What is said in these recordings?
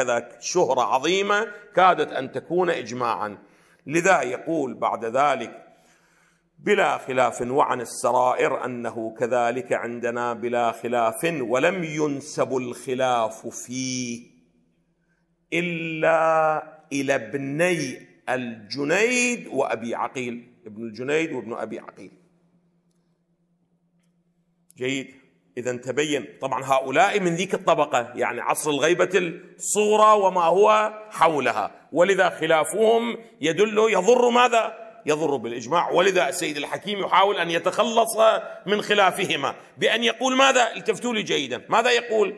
هكذا شهرة عظيمة كادت أن تكون إجماعا لذا يقول بعد ذلك بلا خلاف وعن السرائر أنه كذلك عندنا بلا خلاف ولم ينسب الخلاف فيه إلا إلى ابني الجنيد وأبي عقيل ابن الجنيد وابن أبي عقيل جيد إذا تبين طبعا هؤلاء من ذيك الطبقة يعني عصر الغيبة الصغرى وما هو حولها ولذا خلافهم يدل يضر ماذا؟ يضر بالإجماع ولذا السيد الحكيم يحاول أن يتخلص من خلافهما بأن يقول ماذا؟ التفتوا لي جيدا ماذا يقول؟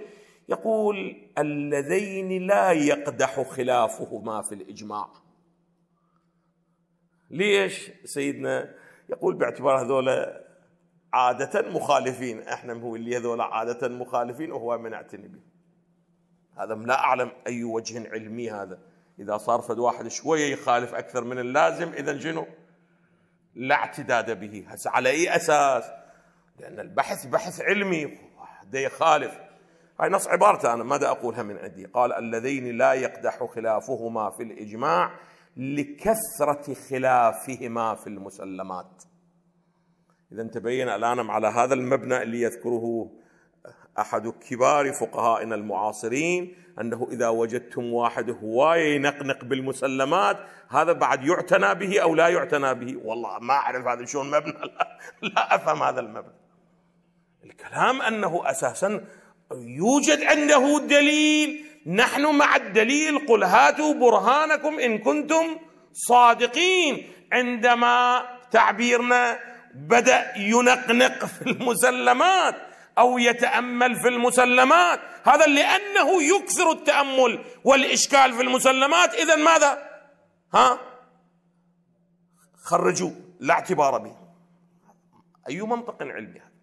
يقول اللذين لا يقدح خلافهما في الإجماع ليش سيدنا يقول باعتبار هذول عادة مخالفين احنا هو اللي هذول عادة مخالفين وهو ما نعتني به هذا لا أعلم أي وجه علمي هذا إذا صار فد واحد شوية يخالف أكثر من اللازم إذا جنو لا اعتداد به هسه على أي أساس لأن البحث بحث علمي ده يخالف هاي نص عبارته أنا ماذا أقولها من عندي قال اللذين لا يقدح خلافهما في الإجماع لكثرة خلافهما في المسلمات إذا تبين الآن على هذا المبنى اللي يذكره أحد كبار فقهائنا المعاصرين أنه إذا وجدتم واحد هواية ينقنق بالمسلمات هذا بعد يعتنى به أو لا يعتنى به والله ما أعرف هذا شلون مبنى لا, لا أفهم هذا المبنى الكلام أنه أساسا يوجد عنده دليل نحن مع الدليل قل هاتوا برهانكم إن كنتم صادقين عندما تعبيرنا بدا ينقنق في المسلمات او يتامل في المسلمات هذا لانه يكثر التامل والاشكال في المسلمات اذا ماذا ها خرجوه لا اعتبار به اي منطق علمي هذا